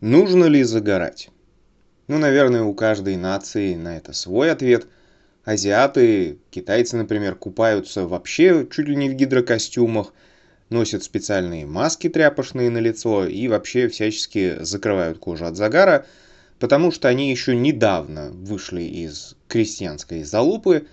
Нужно ли загорать? Ну, наверное, у каждой нации на это свой ответ. Азиаты, китайцы, например, купаются вообще чуть ли не в гидрокостюмах, носят специальные маски тряпочные на лицо и вообще всячески закрывают кожу от загара, потому что они еще недавно вышли из крестьянской залупы,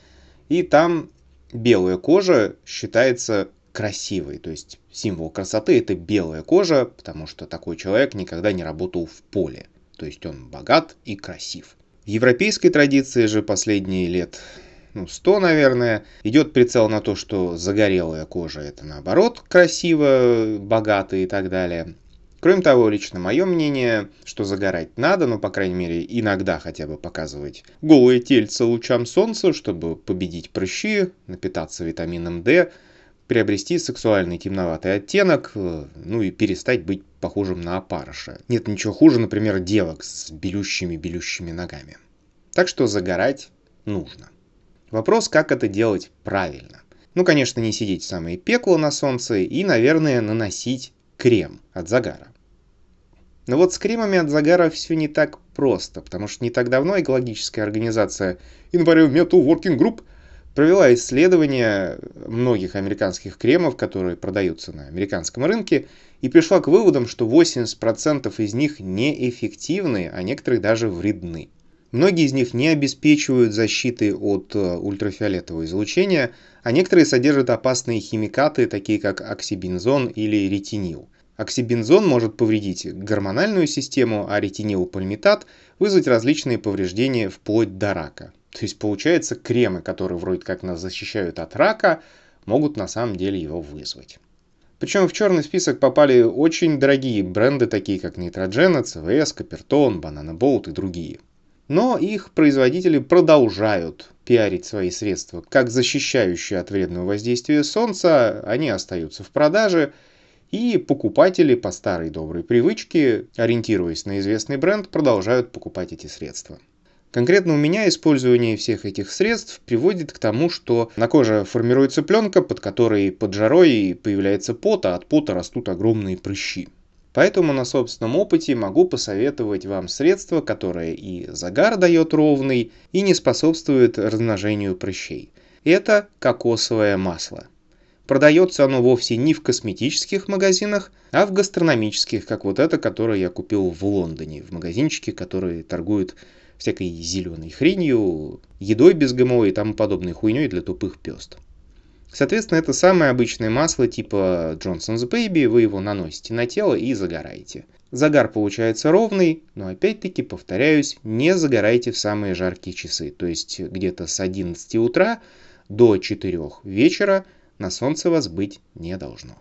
и там белая кожа считается красивый. То есть символ красоты это белая кожа, потому что такой человек никогда не работал в поле. То есть он богат и красив. В европейской традиции же последние лет ну, 100, наверное, идет прицел на то, что загорелая кожа это наоборот красиво, богато и так далее. Кроме того, лично мое мнение, что загорать надо, ну, по крайней мере, иногда хотя бы показывать голые тельца лучам солнца, чтобы победить прыщи, напитаться витамином D, приобрести сексуальный темноватый оттенок, э, ну и перестать быть похожим на опарыша. Нет ничего хуже, например, девок с белющими-белющими ногами. Так что загорать нужно. Вопрос, как это делать правильно. Ну, конечно, не сидеть в самое пекло на солнце и, наверное, наносить крем от загара. Но вот с кремами от загара все не так просто, потому что не так давно экологическая организация Environmental Working Group – провела исследование многих американских кремов, которые продаются на американском рынке, и пришла к выводам, что 80% из них неэффективны, а некоторые даже вредны. Многие из них не обеспечивают защиты от э, ультрафиолетового излучения, а некоторые содержат опасные химикаты, такие как оксибензон или ретинил. Оксибензон может повредить гормональную систему, а ретинил вызвать различные повреждения вплоть до рака. То есть получается, кремы, которые вроде как нас защищают от рака, могут на самом деле его вызвать. Причем в черный список попали очень дорогие бренды, такие как Нитроджена, ЦВС, Капертон, Банана Боут и другие. Но их производители продолжают пиарить свои средства. Как защищающие от вредного воздействия солнца, они остаются в продаже, и покупатели по старой доброй привычке, ориентируясь на известный бренд, продолжают покупать эти средства. Конкретно у меня использование всех этих средств приводит к тому, что на коже формируется пленка, под которой под жарой появляется пот, а от пота растут огромные прыщи. Поэтому на собственном опыте могу посоветовать вам средство, которое и загар дает ровный, и не способствует размножению прыщей. Это кокосовое масло. Продается оно вовсе не в косметических магазинах, а в гастрономических, как вот это, которое я купил в Лондоне, в магазинчике, который торгует всякой зеленой хренью, едой без ГМО и тому подобной хуйней для тупых пест. Соответственно, это самое обычное масло типа Johnson's Baby, вы его наносите на тело и загораете. Загар получается ровный, но опять-таки, повторяюсь, не загорайте в самые жаркие часы, то есть где-то с 11 утра до 4 вечера на солнце вас быть не должно.